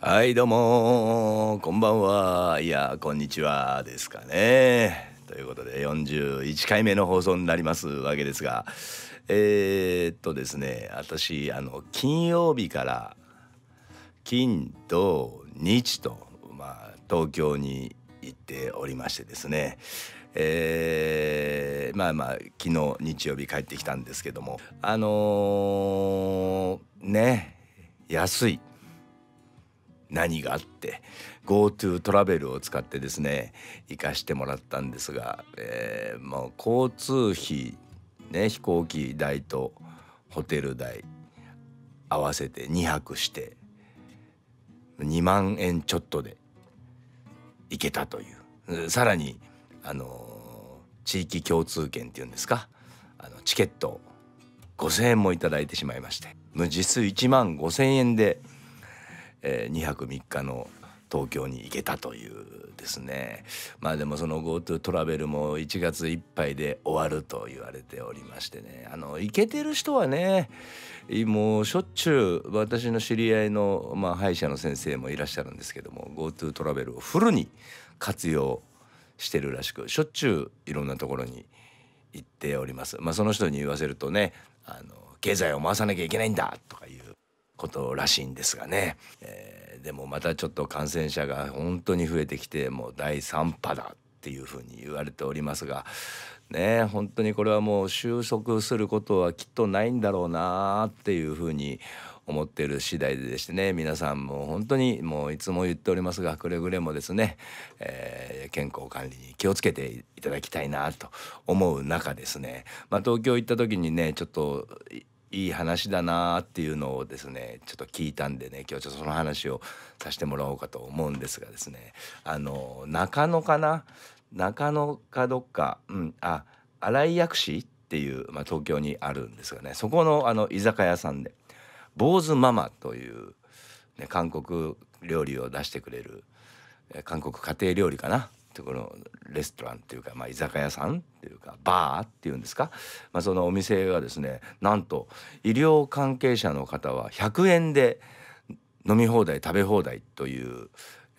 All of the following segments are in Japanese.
はいどうもこんばんはいやこんにちはですかねということで41回目の放送になりますわけですがえー、っとですね私あの金曜日から金土日とまあ東京に行っておりましてですねえー、まあまあ昨日日曜日帰ってきたんですけどもあのー、ね安い何があって GoTo トラベルを使ってですね行かしてもらったんですが、えー、もう交通費、ね、飛行機代とホテル代合わせて2泊して2万円ちょっとで行けたというさらにあの地域共通券っていうんですかあのチケット5,000円も頂いてしまいまして実質1万5,000円で。えー、2泊3日の東京に行けたというですねまあでもその GoTo トラベルも1月いっぱいで終わると言われておりましてねあの行けてる人はねもうしょっちゅう私の知り合いの、まあ、歯医者の先生もいらっしゃるんですけども GoTo トラベルをフルに活用してるらしくしょっちゅういろんなところに行っております。まあ、その人に言わせるとねあの経済を回さなきゃいけないんだとかいうことらしいんですがね、えー、でもまたちょっと感染者が本当に増えてきてもう第3波だっていうふうに言われておりますがね本当にこれはもう収束することはきっとないんだろうなっていうふうに思っている次第でしてね皆さんも本当にもういつも言っておりますがくれぐれもですね、えー、健康管理に気をつけていただきたいなと思う中ですね、まあ、東京行った時にねちょっといい話だなっていうのをですねちょっと聞いたんでね今日ちょっとその話をさせてもらおうかと思うんですがですねあの中野かな中野かどっか、うん、あ新井薬師っていう、まあ、東京にあるんですがねそこのあの居酒屋さんで坊主ママという、ね、韓国料理を出してくれる韓国家庭料理かなとこのレストランっていうか、まあ、居酒屋さんっていうかバーっていうんですか、まあ、そのお店がですねなんと医療関係者の方は100円で飲み放題食べ放題という、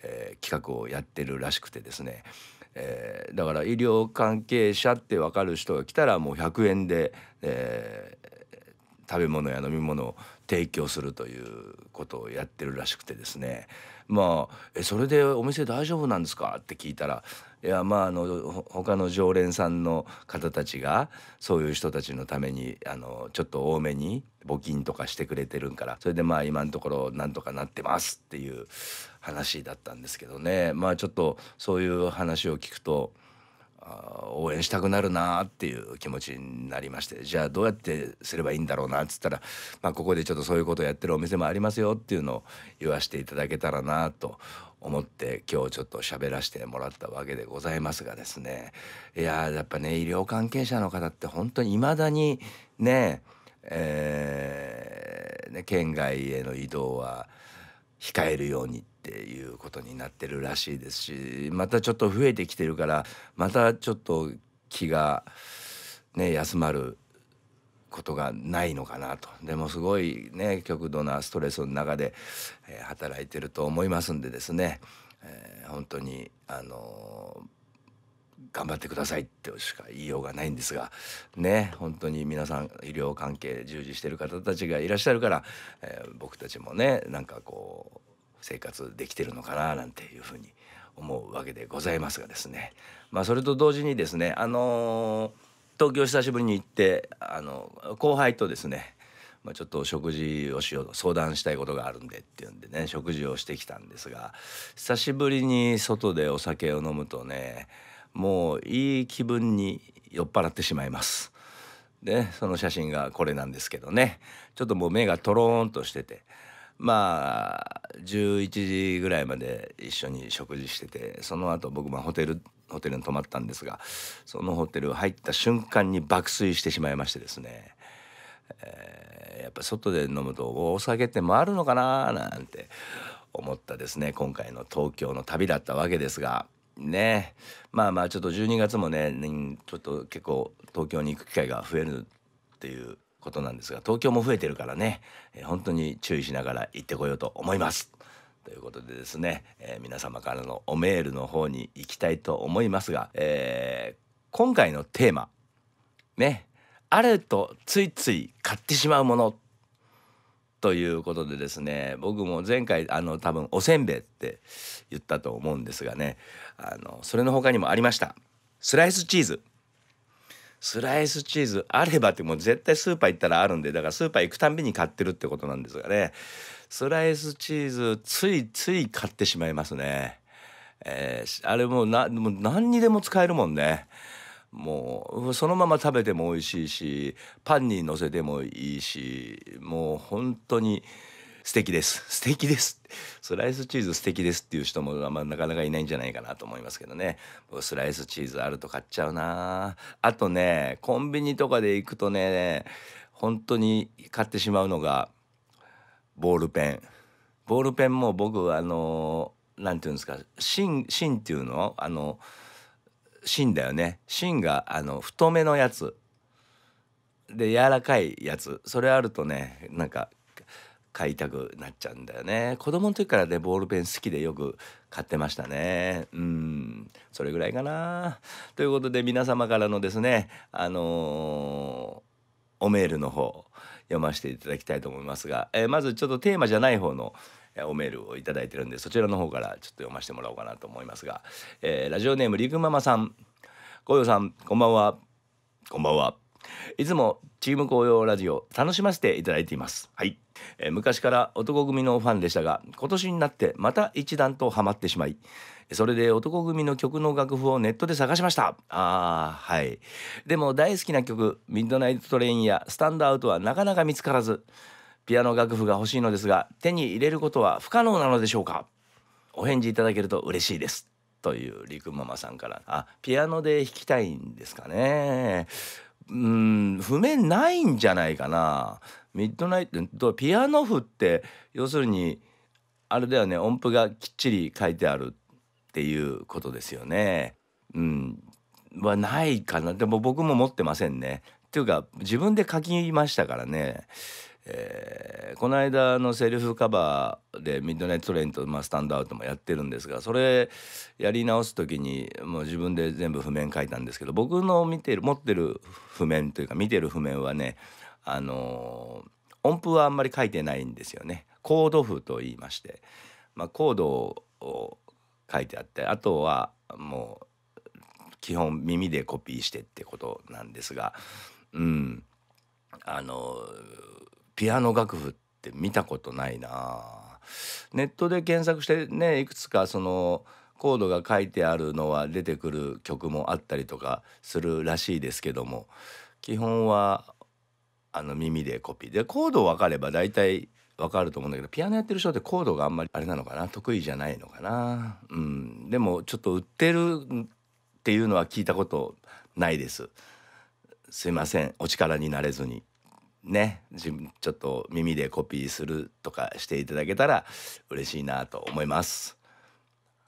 えー、企画をやってるらしくてですね、えー、だから医療関係者って分かる人が来たらもう100円で、えー、食べ物や飲み物を提供するということをやってるらしくてですねまあ「えそれでお店大丈夫なんですか?」って聞いたらいやまああの他の常連さんの方たちがそういう人たちのためにあのちょっと多めに募金とかしてくれてるんからそれでまあ今のところなんとかなってますっていう話だったんですけどねまあちょっとそういう話を聞くと応援したくなるなっていう気持ちになりましてじゃあどうやってすればいいんだろうなっつったら、まあ、ここでちょっとそういうことをやってるお店もありますよっていうのを言わせていただけたらなと思って今日ちょっと喋らせてもらったわけでございますがですねいややっぱね医療関係者の方って本当に未だにねえー、ね県外への移動は控えるようにっていうことになってるらしいですしまたちょっと増えてきてるからまたちょっと気が、ね、休まることがないのかなとでもすごいね極度なストレスの中で、え働いてると思いますんでですね、えー、本当にあのー頑張ってくださいってしか言いようがないんですがね本当に皆さん医療関係従事してる方たちがいらっしゃるから、えー、僕たちもねなんかこう生活できてるのかななんていうふうに思うわけでございますがですね、まあ、それと同時にですね、あのー、東京久しぶりに行って、あの後輩とですねまあ、ちょっと食事をしようと相談したいことがあるんでっていうんでね食事をしてきたんですが久しぶりに外でお酒を飲むとねもういい気分に酔っ払ってしまいます。でその写真がこれなんですけどねちょっともう目がとろーんとしててまあ11時ぐらいまで一緒に食事しててその後僕もホテルホテルに泊まったんですがそのホテル入った瞬間に爆睡してしまいましてですね、えー、やっぱ外で飲むとお酒って回るのかななんて思ったですね今回の東京の旅だったわけですが。ねまあまあちょっと12月もねちょっと結構東京に行く機会が増えるっていうことなんですが東京も増えてるからね、えー、本当に注意しながら行ってこようと思います。ということでですね、えー、皆様からのおメールの方に行きたいと思いますが、えー、今回のテーマねあるとついつい買ってしまうものということでですね僕も前回あの多分おせんべいって言ったと思うんですがねあのそれの他にもありましたスライスチーズスライスチーズあればってもう絶対スーパー行ったらあるんでだからスーパー行くたんびに買ってるってことなんですがねスライスチーズついつい買ってしまいますね。えー、あれもうなもう何にでも使えるもんね。もうそのまま食べても美味しいしパンにのせてもいいしもう本当に素敵です 素敵ですスライスチーズ素敵ですっていう人も、まあ、なかなかいないんじゃないかなと思いますけどねスライスチーズあると買っちゃうなあとねコンビニとかで行くとね本当に買ってしまうのがボールペンボールペンも僕あの何て言うんですか芯芯っていうのあの芯だよね芯があの太めのやつで柔らかいやつそれあるとねなんか買いたくなっちゃうんだよね子供の時からねボールペン好きでよく買ってましたねうんそれぐらいかなということで皆様からのですねあのー、おメールの方読ませていただきたいと思いますが、えー、まずちょっとテーマじゃない方の「おメールを頂いてるんでそちらの方からちょっと読ませてもらおうかなと思いますが、えー、ラジオネームリグママさん紅葉さんこんばんはこんばんはいつもチーム紅葉ラジオ楽しませていただいていますはい、えー、昔から男組のファンでしたが今年になってまた一段とハマってしまいそれで男組の曲の楽譜をネットで探しましたあーはいでも大好きな曲「ミッドナイトトレイン」や「スタンドアウト」はなかなか見つからずピアノ楽譜が欲しいのですが手に入れることは不可能なのでしょうかお返事いただけると嬉しいですというりくママさんからあピアノで弾きたいんですかねうん譜面ないんじゃないかなミッドナイトピアノ譜って要するにあれだよね音符がきっちり書いてあるっていうことですよねうんはないかなでも僕も持ってませんねっていうか自分で書きましたからねえー、この間のセルフカバーで「ミッドナイト・トレイン」と、まあ、スタンドアウトもやってるんですがそれやり直す時にもう自分で全部譜面書いたんですけど僕の見てる持ってる譜面というか見てる譜面はねあのー、音符はあんまり書いてないんですよね。コード譜と言いまして、まあ、コードを書いてあってあとはもう基本耳でコピーしてってことなんですがうんあのーピアノ楽譜って見たことないなネットで検索してねいくつかそのコードが書いてあるのは出てくる曲もあったりとかするらしいですけども基本はあの耳でコピーでコード分かれば大体分かると思うんだけどピアノやってる人ってコードがあんまりあれなのかな得意じゃないのかなうんでもちょっと売ってるっていうのは聞いたことないですすいませんお力になれずにね自分ちょっと耳でコピーするとかしていただけたら嬉しいなと思います。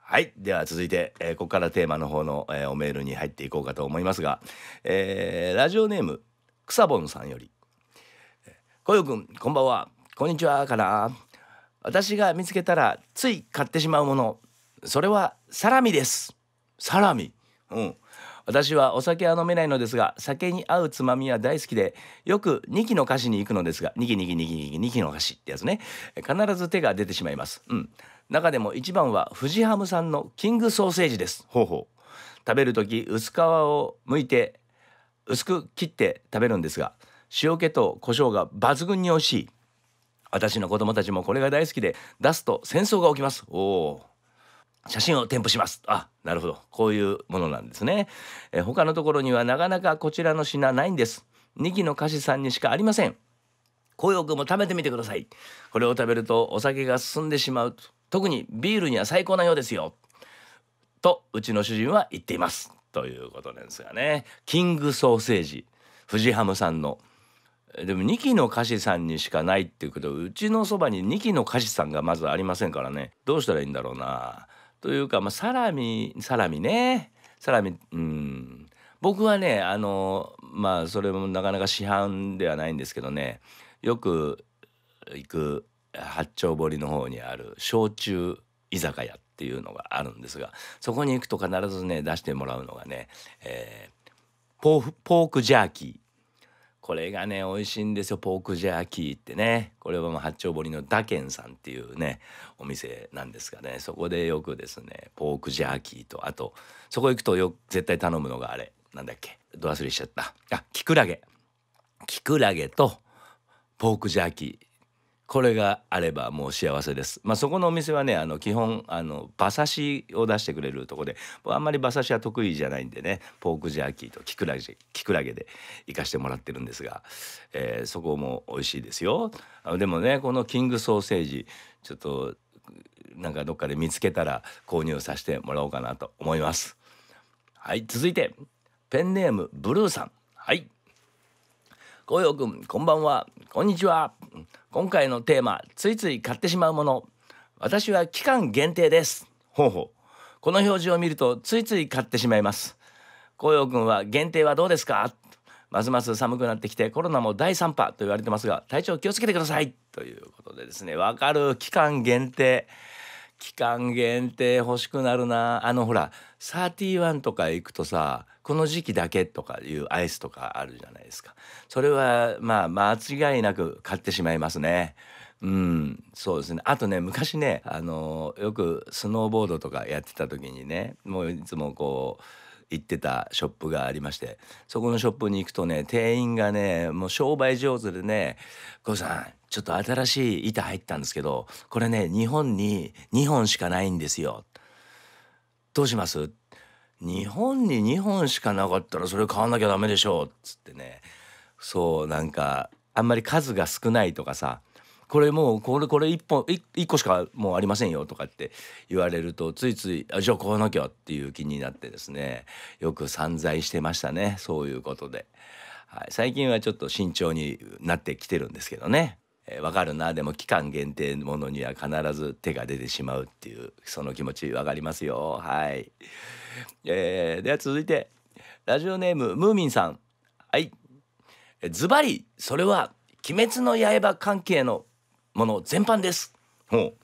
はい。では続いて、えー、ここからテーマの方の、えー、おメールに入っていこうかと思いますが、えー、ラジオネーム、草ぼんさんより、こよくん、こんばんは。こんにちはかな。私が見つけたらつい買ってしまうもの。それはサラミです。サラミ。うん。私はお酒は飲めないのですが酒に合うつまみは大好きでよく2期の菓子に行くのですが2期2期2期2期2期の菓子ってやつね必ず手が出てしまいます、うん、中でも一番はフジハムさんのキングソーセージですほうほう食べる時薄皮を剥いて薄く切って食べるんですが塩気と胡椒が抜群に美味しい私の子供たちもこれが大好きで出すと戦争が起きますおお写真を添付しますあなるほどこういうものなんですね、えー、他のところにはなかなかこちらの品ないんです2期の菓子さんにしかありません紅葉くも食べてみてくださいこれを食べるとお酒が進んでしまう特にビールには最高なようですよとうちの主人は言っていますということなんですがねキングソーセージ藤ハムさんのでも2期の歌詞さんにしかないっていうけどうちのそばに2期の歌詞さんがまずありませんからねどうしたらいいんだろうなというか、まあ、サラミサラミねサラミうん僕はねあのまあそれもなかなか市販ではないんですけどねよく行く八丁堀の方にある焼酎居酒屋っていうのがあるんですがそこに行くと必ずね出してもらうのがね、えー、ポークジャーキーこれがね美味しいんですよポークジャーキーってねこれはもう八丁堀のダケンさんっていうねお店なんですがねそこでよくですねポークジャーキーとあとそこ行くとよ絶対頼むのがあれなんだっけドアスリしちゃったあキクラゲキクラゲとポークジャーキーこれがあればもう幸せです。まあ、そこのお店はねあの基本あの馬刺しを出してくれるとこであんまり馬刺しは得意じゃないんでねポークジャーキーとキクラゲキクラゲで行かしてもらってるんですが、えー、そこも美味しいですよ。でもねこのキングソーセージちょっとなんかどっかで見つけたら購入させてもらおうかなと思います。はい続いてペンネームブルーさんはい紅葉くんこんばんはこんにちは今回のテーマついつい買ってしまうもの私は期間限定ですほうほうこの表示を見るとついつい買ってしまいます紅葉くんは限定はどうですかますます寒くなってきてコロナも第3波と言われてますが体調気をつけてくださいということでですねわかる期間限定期間限定欲しくなるなあのほらサーティワンとか行くとさこの時期だけとかいうアイスとかあるじゃないですかそれはまあ間違いなく買ってしまいますね。うん、そうですねあとね昔ねあのよくスノーボードとかやってた時にねもういつもこう行ってたショップがありましてそこのショップに行くとね店員がねもう商売上手でね「郷さんちょっと新しい板入ったんですけどこれね日本に2本しかないんですよ」「どうします?」日本に2本しかなかったらそれ買わなきゃダメでしょうっつってねそうなんかあんまり数が少ないとかさこれもうこれこれ1本 1, 1個しかもうありませんよとかって言われるとついついあじゃあ買わなきゃっていう気になってですねよく散財してましたねそういうことで、はい、最近はちょっと慎重になってきてるんですけどね。えー、わかるなでも期間限定ものには必ず手が出てしまうっていうその気持ちわかりますよはい。えー、では続いてラジオネームムーミンさんはいズバリそれは鬼滅の刃関係のもの全般ですほう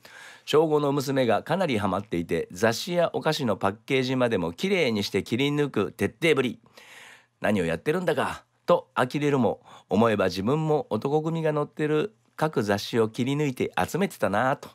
小5の娘がかなりハマっていて雑誌やお菓子のパッケージまでも綺麗にして切り抜く徹底ぶり何をやってるんだかと呆れるも思えば自分も男組が乗ってる各雑誌を切り抜いて集めてたなと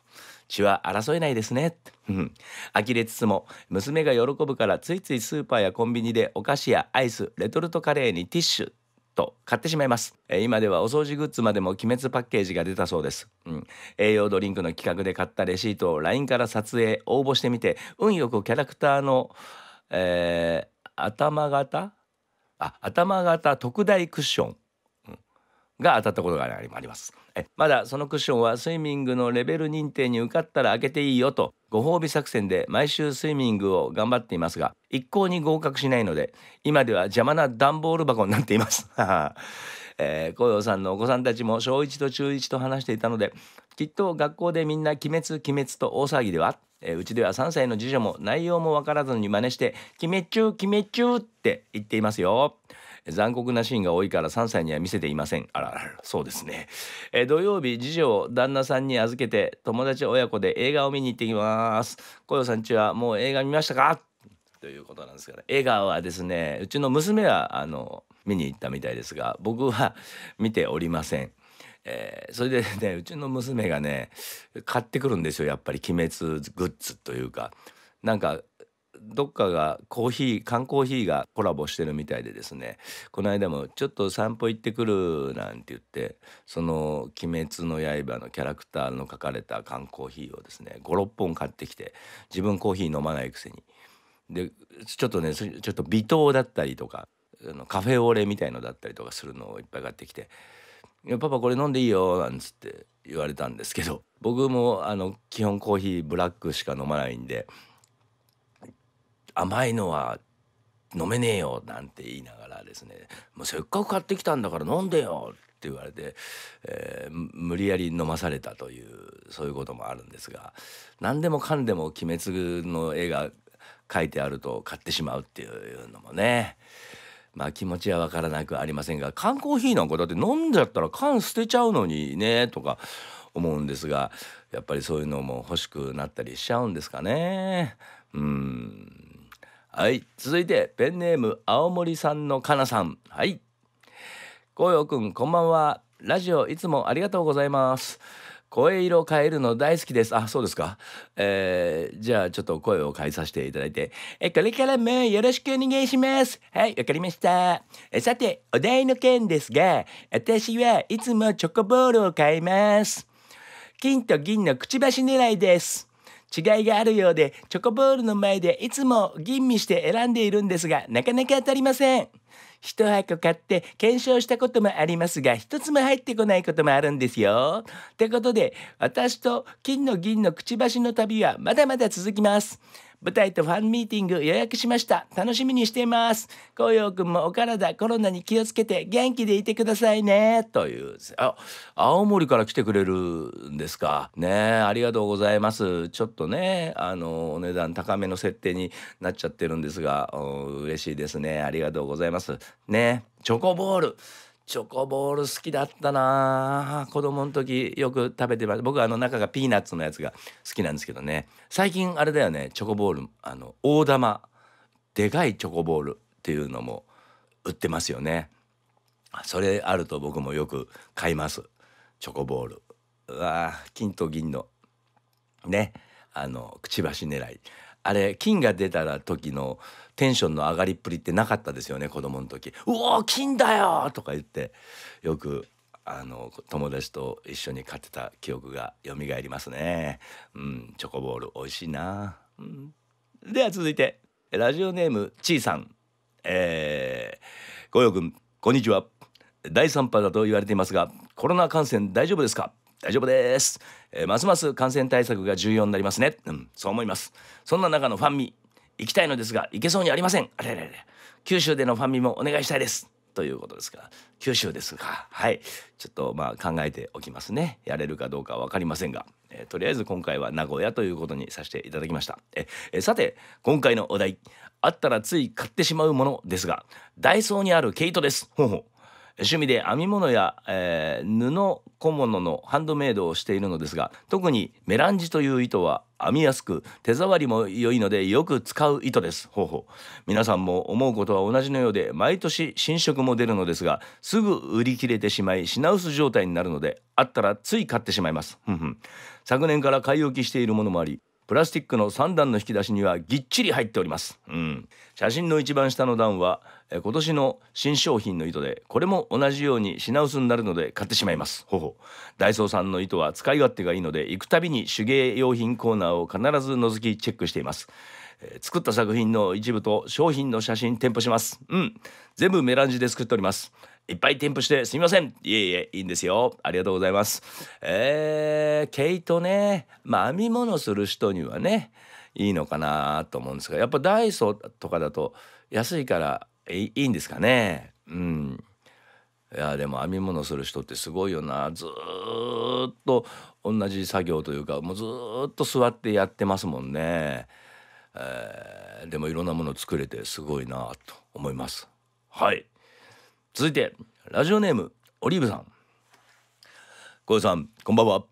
血は争えないですね呆れつつも娘が喜ぶからついついスーパーやコンビニでお菓子やアイスレトルトカレーにティッシュと買ってしまいます、え今ではお掃除グッズまでも鬼滅パッケージが出たそうです、うん、栄養ドリンクの企画で買ったレシートを LINE から撮影応募してみて運よくキャラクターの、えー、頭型あ頭型特大クッションが当たったことがありますえまだそのクッションはスイミングのレベル認定に受かったら開けていいよとご褒美作戦で毎週スイミングを頑張っていますが一向に合格しないので今では邪魔な段ボール箱になっています えー、紅葉さんのお子さんたちも小1と中1と話していたのできっと学校でみんな「鬼滅鬼滅」と大騒ぎでは、うちでは3歳の次女も内容も分からずに真似して「鬼滅中鬼滅中」って言っていますよ。残酷なシーンが多いから3歳には見せていませんあらららそうですね、え土曜日次女を旦那さんに預けて友達親子で映画を見に行ってきます小夜さんちはもう映画見ましたかということなんですが、ね、映画はですねうちの娘はあの見に行ったみたいですが僕は見ておりません。えー、それでねうちの娘がね買ってくるんですよやっぱり「鬼滅」グッズというかなんかどっかがコーヒー缶コーヒーがコラボしてるみたいでですねこの間も「ちょっと散歩行ってくる」なんて言ってその「鬼滅の刃」のキャラクターの書かれた缶コーヒーをですね56本買ってきて自分コーヒー飲まないくせにでちょっとねちょっと微糖だったりとかカフェオレみたいのだったりとかするのをいっぱい買ってきて「いやパパこれ飲んでいいよ」なんつって言われたんですけど僕もあの基本コーヒーブラックしか飲まないんで。甘いのは飲めねえよなんて言いながらですねもうせっかく買ってきたんだから飲んでよって言われて、えー、無理やり飲まされたというそういうこともあるんですが何でもかんでも「鬼滅」の絵が描いてあると買ってしまうっていうのもねまあ気持ちはわからなくありませんが缶コーヒーなんかだって飲んじゃったら缶捨てちゃうのにねとか思うんですがやっぱりそういうのも欲しくなったりしちゃうんですかねうんはい続いてペンネーム青森さんのかなさんはいようくんこんばんはラジオいつもありがとうございます声色変えるの大好きです。あ、そうですか。えー、じゃあちょっと声を変えさせていただいて。え、これからもよろしくお願いします。はい、わかりました。えさて、お題の件ですが、私はいつもチョコボールを買います。金と銀のくちばし狙いです。違いがあるようでチョコボールの前でいつも吟味して選んでいるんですがなかなか当たりません1箱買って検証したこともありますが1つも入ってこないこともあるんですよ。ってことで私と金の銀のくちばしの旅はまだまだ続きます。舞台とファンミーティング予約しました楽しみにしています紅葉くんもお体コロナに気をつけて元気でいてくださいねというあ青森から来てくれるんですかねありがとうございますちょっとねあのお値段高めの設定になっちゃってるんですが嬉しいですねありがとうございますねチョコボールチョコボール好きだったな子供の時よく食べてます僕あの中がピーナッツのやつが好きなんですけどね最近あれだよねチョコボールあの大玉でかいチョコボールっていうのも売ってますよねそれあると僕もよく買いますチョコボールうわ金と銀のねあのくちばし狙いあれ金が出たら時のテンションの上がりっぷりってなかったですよね子供の時「うお金だよ!」とか言ってよくあの友達と一緒に買ってた記憶が蘇りますね。うん、チョコボール美味しいな。うん、では続いてラジオネームちいさん。えー、ごよくんこんにちは。第3波だと言われていますが、コロナ感染大丈夫ですか？大丈夫です、えー、ますます感染対策が重要になりますね。うん、そう思います。そんな中のファンミ行きたいのですが行けそうにありませんあれあれあれ九州でのファンミもお願いしたいですということですから九州ですがはいちょっとまあ考えておきますねやれるかどうか分かりませんが、えー、とりあえず今回は名古屋ということにさせていただきましたええさて今回のお題あったらつい買ってしまうものですがダイソーにある毛糸ですほうほう趣味で編み物や、えー、布小物のハンドメイドをしているのですが特にメランジという糸は編みやすく手触りも良いのでよく使う糸です方法皆さんも思うことは同じのようで毎年新色も出るのですがすぐ売り切れてしまい品薄状態になるのであったらつい買ってしまいます昨年から買い置きしているものもありプラスチックの3段の引き出しにはぎっちり入っております、うん、写真の一番下の段はえ今年の新商品の糸でこれも同じように品薄になるので買ってしまいますほほダイソーさんの糸は使い勝手がいいので行くたびに手芸用品コーナーを必ず覗きチェックしています、え作った作品の一部と商品の写真添付しますうん全部メランジで作っておりますいっぱい添付してすみません。いえいえ、いいんですよ。ありがとうございます。えー、毛糸ね、まあ編み物する人にはね、いいのかなと思うんですが、やっぱダイソーとかだと安いからいいんですかね。うん。いやでも編み物する人ってすごいよなずっと同じ作業というかもうずっと座ってやってますもんね、えー、でもいろんなもの作れてすごいなと思いますはい続いてラジオネームオリーブさん小さんこんばんは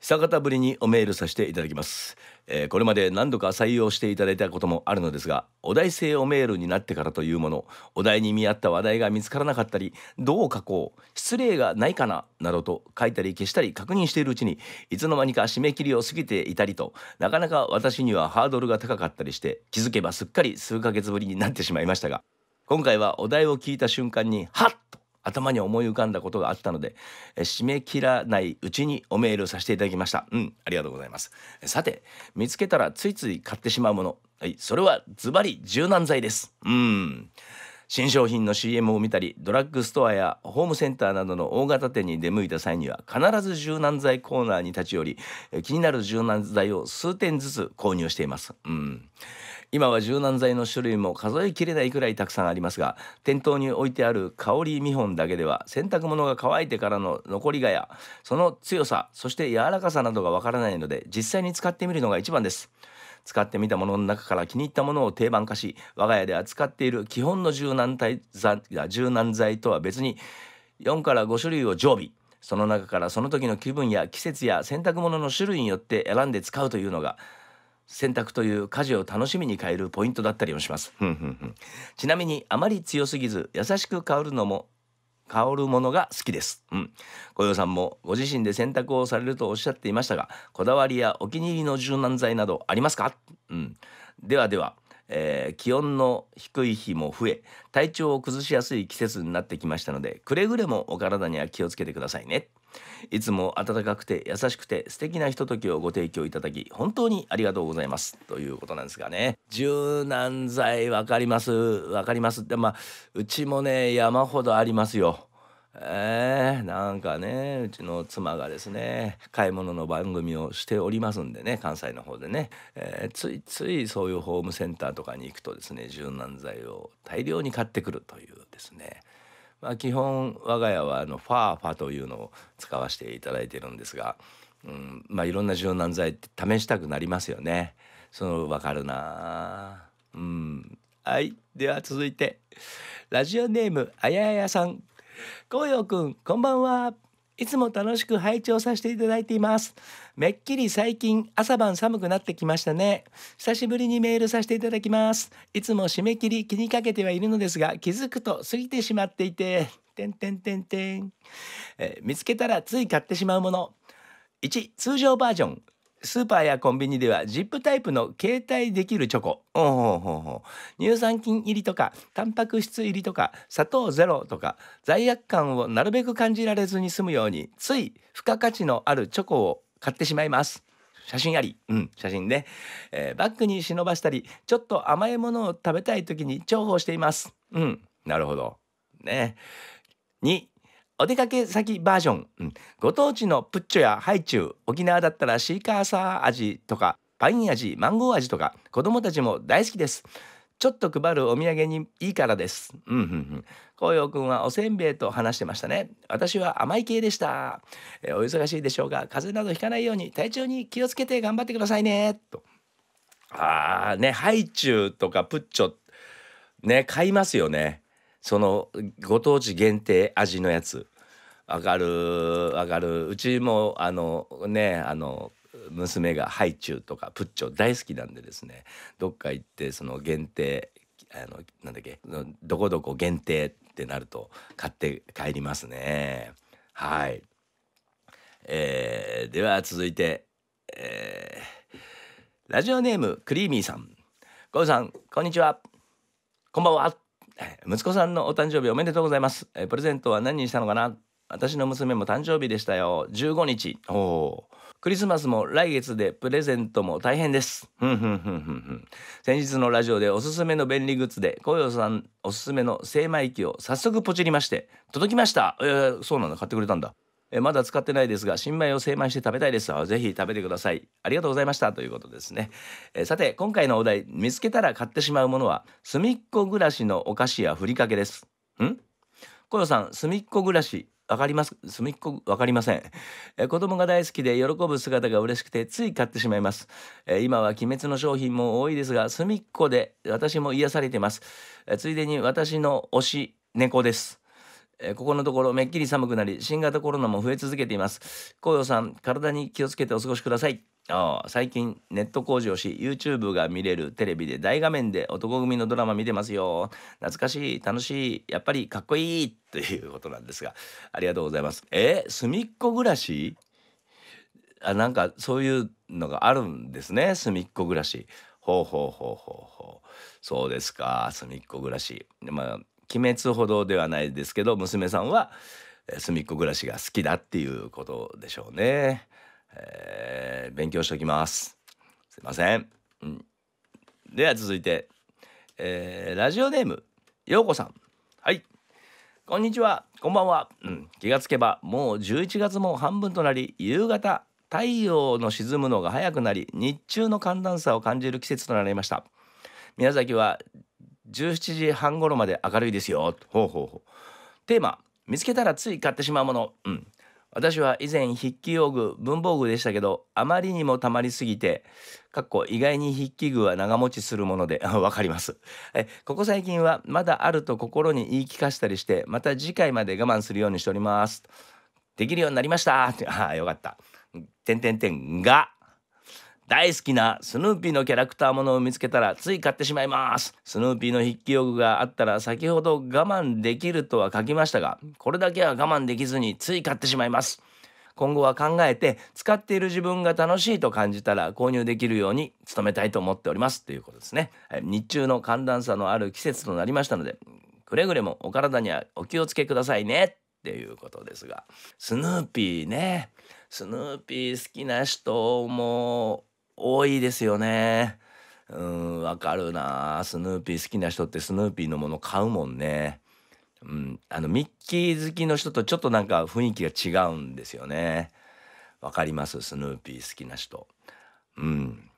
久方ぶりにおメールさせていただきます、えー、これまで何度か採用していただいたこともあるのですがお題性おメールになってからというものお題に見合った話題が見つからなかったりどう書こう失礼がないかななどと書いたり消したり確認しているうちにいつの間にか締め切りを過ぎていたりとなかなか私にはハードルが高かったりして気づけばすっかり数ヶ月ぶりになってしまいましたが今回はお題を聞いた瞬間にハッと頭に思い浮かんだことがあったので、締め切らないうちにおメールさせていただきましたうんありがとうございますさて見つけたらついつい買ってしまうものはいそれはズバリ柔軟剤ですうん新商品の CM を見たりドラッグストアやホームセンターなどの大型店に出向いた際には必ず柔軟剤コーナーに立ち寄り気になる柔軟剤を数点ずつ購入していますうん今は柔軟剤の種類も数えきれないくらいたくさんありますが店頭に置いてある香り見本だけでは洗濯物が乾いてからの残りがやその強さそして柔らかさなどがわからないので実際に使ってみるのが一番です使ってみたものの中から気に入ったものを定番化し我が家で扱っている基本の柔軟剤柔軟剤とは別に4から5種類を常備その中からその時の気分や季節や洗濯物の種類によって選んで使うというのが洗濯という家事を楽しみに変えるポイントだったりもしますちなみにあまり強すぎず優しく香るのも香るものが好きです。うん。小陽さんもご自身で洗濯をされるとおっしゃっていましたが、こだわりやお気に入りの柔軟剤などありますかうん。ではでは、えー、気温の低い日も増え、体調を崩しやすい季節になってきましたので、くれぐれもお体には気をつけてくださいね。いつも温かくて優しくて素敵なひとときをご提供いただき本当にありがとうございますということなんですがね柔軟剤わかりますわかりますってまあうちもね山ほどありますよ。えー、なんかねうちの妻がですね買い物の番組をしておりますんでね関西の方でね、えー、ついついそういうホームセンターとかに行くとですね柔軟剤を大量に買ってくるというですねまあ、基本我が家はあのファーファというのを使わせていただいてるんですが、うんまあ、いろんな柔軟剤って試したくなりますよね。そのわかるなうんはいでは続いてラジオネームあややさん紅葉くんこんばんはいつも楽しく拝聴させていただいています。めっきり最近朝晩寒くなってきましたね。久しぶりにメールさせていただきます。いつも締め切り気にかけてはいるのですが、気づくと過ぎてしまっていて、てんてんてんてん。え見つけたらつい買ってしまうもの。1、通常バージョン。スーパーやコンビニではジップタイプの携帯できるチョコ乳酸菌入りとかタンパク質入りとか砂糖ゼロとか罪悪感をなるべく感じられずに済むようについ付加価値のあるチョコを買ってしまいます写真ありうん写真ね、えー、バッグに忍ばしたりちょっと甘いものを食べたい時に重宝していますうんなるほどねお出かけ先バージョン、うん、ご当地のプッチョやハイチュウ沖縄だったらシーカーサー味とかパイン味マンゴー味とか子供たちも大好きですちょっと配るお土産にいいからです。うんうんうん。紅葉くんはおせんべいと話してましたね。私は甘い系でした。えお忙しいでしょうが、風邪などひかないように体調に気をつけて頑張ってくださいね。と。ああ、ね、ハイチュウとかプッチョ、ね、買いますよね。そのご当地限定味のやつ。わかるわかるうちもあのねあの娘がハイチュウとかプッチョ大好きなんでですねどっか行ってその限定あのなんだっけどこどこ限定ってなると買って帰りますねはい、えー、では続いて、えー、ラジオネームクリーミーさんゴーさんこんにちはこんばんは息子さんのお誕生日おめでとうございますプレゼントは何にしたのかな私の娘も誕生日でしたよ15日おおクリスマスも来月でプレゼントも大変です先日のラジオでおすすめの便利グッズで紅よさんおすすめの精米機を早速ポチりまして届きましたえー、そうなんだ買ってくれたんだえまだ使ってないですが新米を精米して食べたいですぜひ食べてくださいありがとうございましたということですねえさて今回のお題見つけたら買ってしまうものはすみっこ暮らしのお菓子やふりかけですんこよさんすみっこ暮らしわかります隅っこわかりません、えー、子供が大好きで喜ぶ姿が嬉しくてつい買ってしまいます、えー、今は鬼滅の商品も多いですが隅っこで私も癒されてます、えー、ついでに私の推し猫ですえここのところめっきり寒くなり新型コロナも増え続けています紅葉さん体に気をつけてお過ごしくださいあ最近ネット工事をし YouTube が見れるテレビで大画面で男組のドラマ見てますよ懐かしい楽しいやっぱりかっこいいということなんですがありがとうございますえー、隅っこ暮らしあなんかそういうのがあるんですね隅っこ暮らしほうほうほうほうほうそうですか隅っこ暮らしまあ鬼滅ほどではないですけど娘さんは隅っこ暮らしが好きだっていうことでしょうねえー、勉強しておきます。すいません。うん、では続いて、えー、ラジオネーム、ようこさん。はい。こんにちは。こんばんは、うん。気がつけばもう11月も半分となり、夕方、太陽の沈むのが早くなり、日中の寒暖差を感じる季節となりました。宮崎は17時半頃まで明るいですよ。ほうほうほう。テーマ、見つけたらつい買ってしまうもの。うん。私は以前筆記用具文房具でしたけどあまりにもたまりすぎてかっこ意外に筆記具は長持ちするもので わかりますえここ最近はまだあると心に言い聞かせたりしてまた次回まで我慢するようにしておりますできるようになりましたってあよかったが大好きなスヌーピーのキャラクターものを見つけたらつい買ってしまいますスヌーピーの筆記用具があったら先ほど我慢できるとは書きましたがこれだけは我慢できずについ買ってしまいます今後は考えて使っている自分が楽しいと感じたら購入できるように努めたいと思っておりますということですね日中の寒暖差のある季節となりましたのでくれぐれもお体にはお気をつけくださいねっていうことですがスヌーピーねスヌーピー好きな人も多いですよね。うん、わかるなスヌーピー好きな人ってスヌーピーのもの買うもんね。うん、あのミッキー好きの人とちょっとなんか雰囲気が違うんですよね。わかりますスヌーピー好きな人。うん。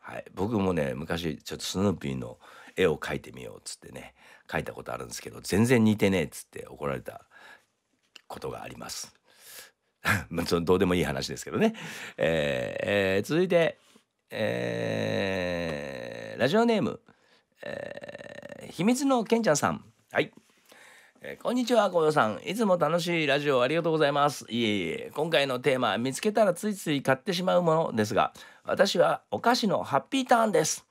はい、僕もね昔ちょっとスヌーピーの絵を描いてみようっつってね描いたことあるんですけど全然似てねえっつって怒られたことがあります。どうでもいい話ですけどね。えーえー、続いてえー、ラジオネーム、えー、秘密のけんちゃんさん。はい。えー、こんにちは、こよさん。いつも楽しいラジオありがとうございます。いえいえ、今回のテーマ、見つけたらついつい買ってしまうものですが、私はお菓子のハッピーターンです。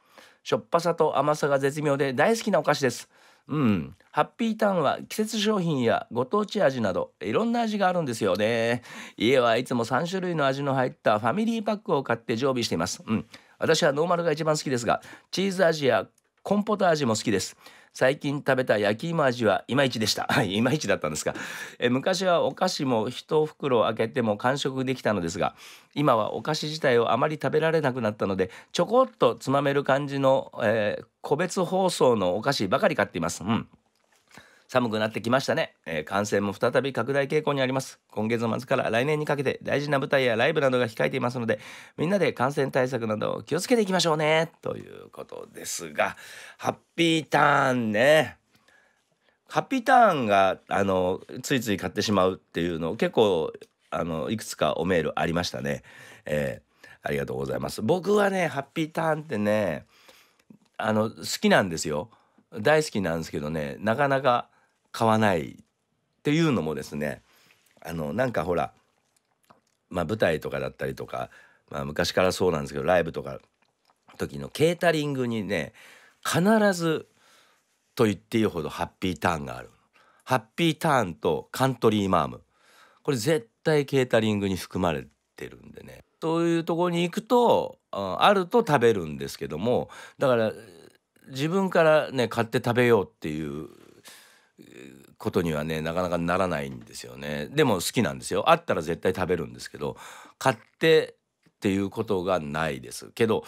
しょっぱさと甘さが絶妙で大好きなお菓子です。うん、ハッピーターンは季節商品やご当地味などいろんな味があるんですよね家はいつも3種類の味の入ったファミリーパックを買って常備しています、うん、私はノーマルが一番好きですがチーズ味やコンポタ味も好きです最近食べた焼き芋味はいまいちでした。はい、いまいちだったんですが、え昔はお菓子も一袋開けても完食できたのですが、今はお菓子自体をあまり食べられなくなったので、ちょこっとつまめる感じの、えー、個別包装のお菓子ばかり買っています。うん。寒くなってきましたね、えー、感染も再び拡大傾向にあります今月末から来年にかけて大事な舞台やライブなどが控えていますのでみんなで感染対策などを気をつけていきましょうねということですがハッピーターンねハッピーターンがあのついつい買ってしまうっていうのを結構あのいくつかおメールありましたね、えー、ありがとうございます僕はねハッピーターンってねあの好きなんですよ大好きなんですけどねなかなか買わないっていうのもですねあのなんかほら、まあ、舞台とかだったりとか、まあ、昔からそうなんですけどライブとか時のケータリングにね必ずと言っていいほどハッピーターンがあるハッピーターンとカントリーマームこれ絶対ケータリングに含まれてるんでねそういうとこに行くとあると食べるんですけどもだから自分からね買って食べようっていうことにはねなかなかならないんですよねでも好きなんですよあったら絶対食べるんですけど買ってっていうことがないですけど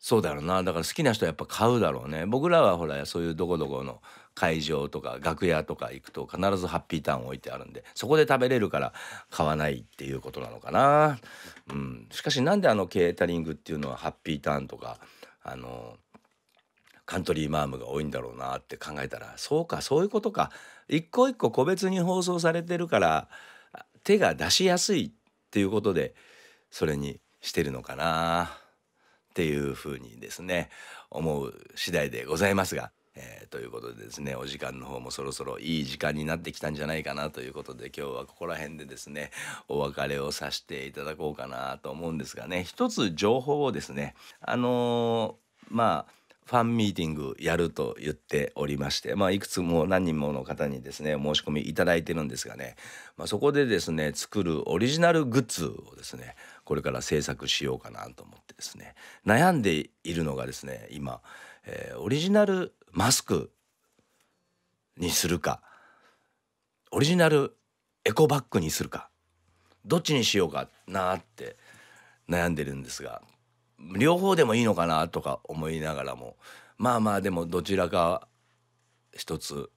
そうだろうなだから好きな人はやっぱ買うだろうね僕らはほらそういうどこどこの会場とか楽屋とか行くと必ずハッピーターン置いてあるんでそこで食べれるから買わないっていうことなのかな、うん、しかしなんであのケータリングっていうのはハッピーターンとかあのーカントリーマームが多いんだろうなって考えたらそうかそういうことか一個一個個別に放送されてるから手が出しやすいっていうことでそれにしてるのかなっていうふうにですね思う次第でございますが。えー、ということでですねお時間の方もそろそろいい時間になってきたんじゃないかなということで今日はここら辺でですねお別れをさせていただこうかなと思うんですがね一つ情報をですねあのー、まあファンミーティングやると言っておりまして、まあ、いくつも何人もの方にですね、申し込みいただいてるんですがね、まあ、そこでですね、作るオリジナルグッズをですね、これから制作しようかなと思ってですね、悩んでいるのがですね、今、えー、オリジナルマスクにするか、オリジナルエコバッグにするか、どっちにしようかなって悩んでるんですが、両方でもいいのかなとか思いながらもまあまあでもどちらか一つ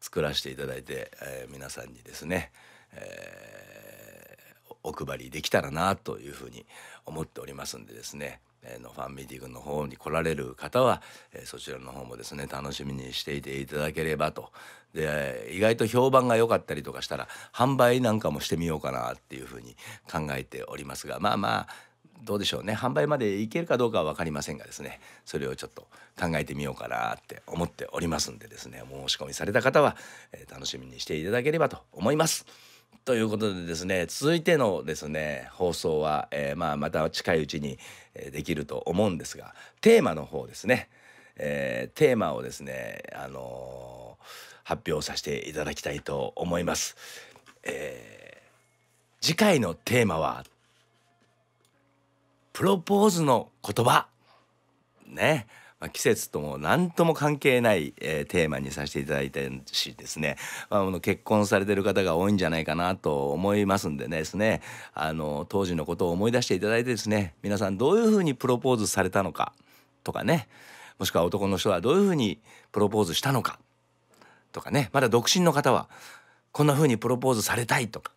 作らせていただいて、えー、皆さんにですね、えー、お配りできたらなというふうに思っておりますんでですね、えのファンミーティングの方に来られる方は、えそちらの方もですね楽しみにしていていただければとで意外と評判が良かったりとかしたら販売なんかもしてみようかなっていうふうに考えておりますがまあまあどうでしょうね販売までいけるかどうかは分かりませんがですねそれをちょっと考えてみようかなって思っておりますんでですね申し込みされた方は、えー、楽しみにしていただければと思います。ということでですね続いてのですね放送は、えー、まあまた近いうちにできると思うんですがテーマの方ですね、えー、テーマをですね、あの発表させていただきたいと思います。え次回のテーマはプロポーズの言葉ね、まあ、季節とも何とも関係ない、えー、テーマにさせていただいたしですね、まあ、の結婚されてる方が多いんじゃないかなと思いますんでねですねあの当時のことを思い出していただいてですね皆さんどういうふうにプロポーズされたのかとかねもしくは男の人はどういうふうにプロポーズしたのかとかねまだ独身の方はこんなふうにプロポーズされたいとか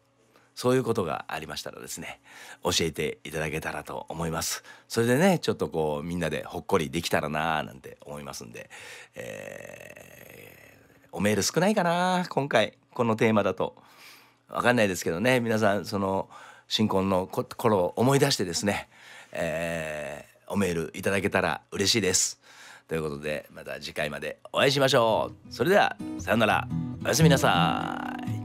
そういうことがありましたらですね教えていただけたらと思いますそれでねちょっとこうみんなでほっこりできたらなーなんて思いますんで、えー、おメール少ないかな今回このテーマだとわかんないですけどね皆さんその新婚の頃を思い出してですね、えー、おメールいただけたら嬉しいですということでまた次回までお会いしましょうそれではさようならおやすみなさい